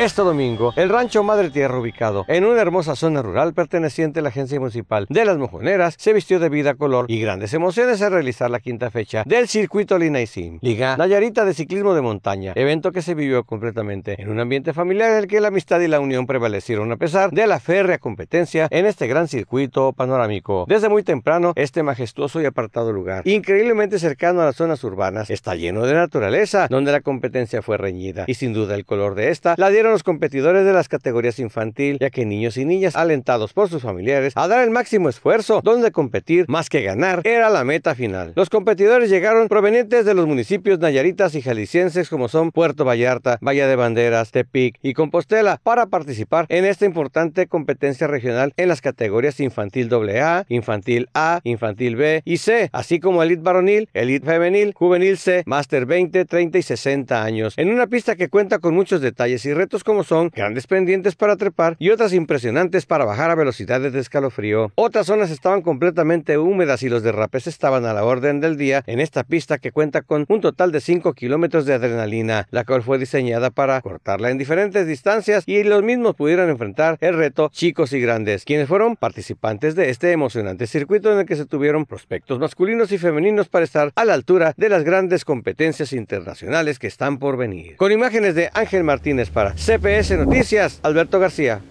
Este domingo, el rancho Madre Tierra, ubicado en una hermosa zona rural perteneciente a la Agencia Municipal de las Mojoneras, se vistió de vida, color y grandes emociones al realizar la quinta fecha del circuito Linaicín, Liga Nayarita de Ciclismo de Montaña, evento que se vivió completamente en un ambiente familiar en el que la amistad y la unión prevalecieron a pesar de la férrea competencia en este gran circuito panorámico. Desde muy temprano, este majestuoso y apartado lugar, increíblemente cercano a las zonas urbanas, está lleno de naturaleza, donde la competencia fue reñida y sin duda el color de esta la dieron los competidores de las categorías infantil, ya que niños y niñas, alentados por sus familiares, a dar el máximo esfuerzo, donde competir más que ganar era la meta final. Los competidores llegaron provenientes de los municipios nayaritas y jaliscienses como son Puerto Vallarta, Valle de Banderas, Tepic y Compostela para participar en esta importante competencia regional en las categorías infantil AA, infantil A, infantil B y C, así como elite varonil, elite femenil, juvenil C, master 20, 30 y 60 años, en una pista que cuenta con muchos detalles y retos como son, grandes pendientes para trepar y otras impresionantes para bajar a velocidades de escalofrío. Otras zonas estaban completamente húmedas y los derrapes estaban a la orden del día en esta pista que cuenta con un total de 5 kilómetros de adrenalina, la cual fue diseñada para cortarla en diferentes distancias y los mismos pudieran enfrentar el reto chicos y grandes, quienes fueron participantes de este emocionante circuito en el que se tuvieron prospectos masculinos y femeninos para estar a la altura de las grandes competencias internacionales que están por venir. Con imágenes de Ángel Martínez para CPS Noticias, Alberto García.